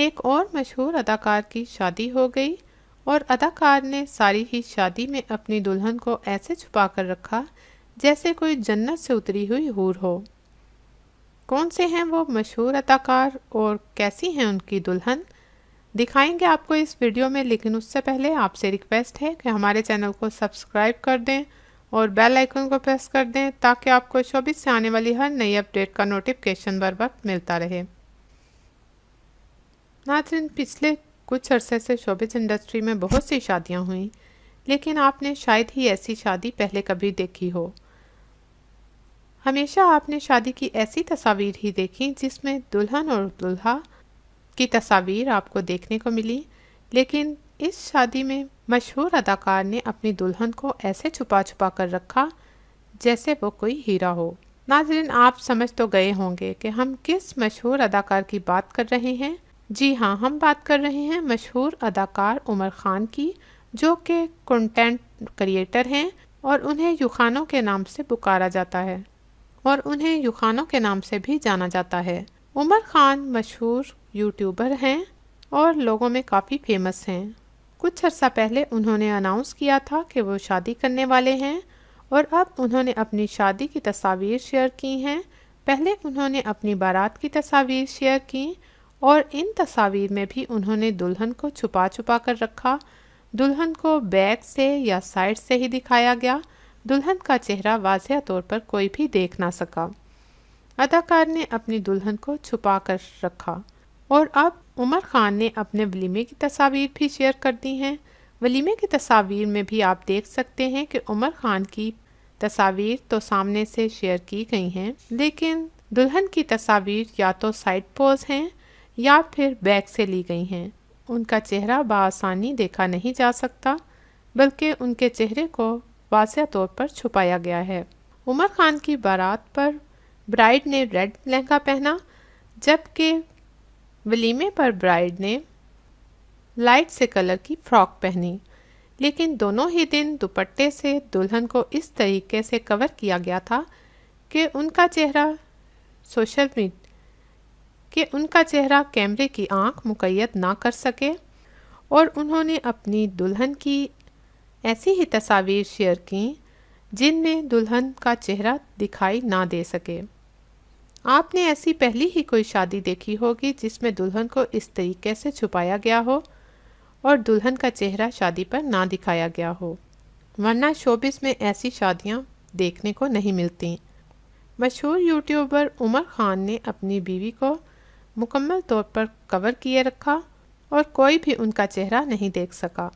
एक और मशहूर अदाकार की शादी हो गई और अदाकार ने सारी ही शादी में अपनी दुल्हन को ऐसे छुपा कर रखा जैसे कोई जन्नत से उतरी हुई हूर हो कौन से हैं वो मशहूर अदाकार और कैसी हैं उनकी दुल्हन दिखाएंगे आपको इस वीडियो में लेकिन उससे पहले आपसे रिक्वेस्ट है कि हमारे चैनल को सब्सक्राइब कर दें और बेल आइकन को प्रेस कर दें ताकि आपको शोबिस से आने वाली हर नई अपडेट का नोटिफिकेशन बर वक्त मिलता रहे नाजरन पिछले कुछ अरसे से शोबिस इंडस्ट्री में बहुत सी शादियां हुईं लेकिन आपने शायद ही ऐसी शादी पहले कभी देखी हो हमेशा आपने शादी की ऐसी तस्वीर ही देखी जिसमें दुल्हन और दुल्हा की तस्वीर आपको देखने को मिली लेकिन इस शादी में मशहूर अदाकार ने अपनी दुल्हन को ऐसे छुपा छुपा कर रखा जैसे वो कोई हीरा हो नाजरीन आप समझ तो गए होंगे कि हम किस मशहूर अदाकार की बात कर रहे हैं जी हाँ हम बात कर रहे हैं मशहूर अदाकार उमर ख़ान की जो कि कंटेंट क्रिएटर हैं और उन्हें युखानों के नाम से पुकारा जाता है और उन्हें युखानों के नाम से भी जाना जाता है उमर ख़ान मशहूर यूट्यूबर हैं और लोगों में काफ़ी फेमस हैं कुछ अर्सा पहले उन्होंने अनाउंस किया था कि वो शादी करने वाले हैं और अब उन्होंने अपनी शादी की तस्वीर शेयर की हैं पहले उन्होंने अपनी बारात की तस्वीर शेयर की और इन तस्वीर में भी उन्होंने दुल्हन को छुपा छुपा कर रखा दुल्हन को बैक से या साइड से ही दिखाया गया दुल्हन का चेहरा वाजह तौर पर कोई भी देख ना सका अदाकार ने अपनी दुल्हन को छुपा कर रखा और अब उमर ख़ान ने अपने वलीमे की तस्वीर भी शेयर कर दी हैं वलीमे की तस्वीर में भी आप देख सकते हैं कि उमर ख़ान की तस्वीर तो सामने से शेयर की गई हैं लेकिन दुल्हन की तस्वीर या तो साइड पोज हैं या फिर बैग से ली गई हैं उनका चेहरा बसानी देखा नहीं जा सकता बल्कि उनके चेहरे को वाजह तौर पर छुपाया गया है उमर खान की बारात पर ब्राइड ने रेड लहंगा पहना जबकि वलीमे पर ब्राइड ने लाइट से कलर की फ्रॉक पहनी लेकिन दोनों ही दिन दुपट्टे से दुल्हन को इस तरीके से कवर किया गया था कि उनका चेहरा सोशल कि उनका चेहरा कैमरे की आंख मुकैद ना कर सके और उन्होंने अपनी दुल्हन की ऐसी ही तस्वीर शेयर की जिनमें दुल्हन का चेहरा दिखाई ना दे सके आपने ऐसी पहली ही कोई शादी देखी होगी जिसमें दुल्हन को इस तरीके से छुपाया गया हो और दुल्हन का चेहरा शादी पर ना दिखाया गया हो वरना शोबिस में ऐसी शादियां देखने को नहीं मिलती मशहूर यूट्यूबर उमर खान ने अपनी बीवी को मुकम्मल तौर पर कवर किए रखा और कोई भी उनका चेहरा नहीं देख सका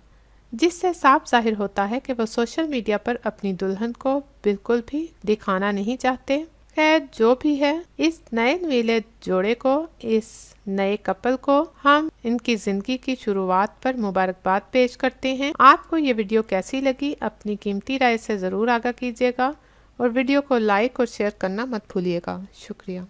जिससे साफ जाहिर होता है कि वह सोशल मीडिया पर अपनी दुल्हन को बिल्कुल भी दिखाना नहीं चाहते खैर जो भी है इस नए नीले जोड़े को इस नए कपल को हम इनकी जिंदगी की शुरुआत पर मुबारकबाद पेश करते हैं आपको ये वीडियो कैसी लगी अपनी कीमती राय से ज़रूर आगा कीजिएगा और वीडियो को लाइक और शेयर करना मत भूलिएगा शुक्रिया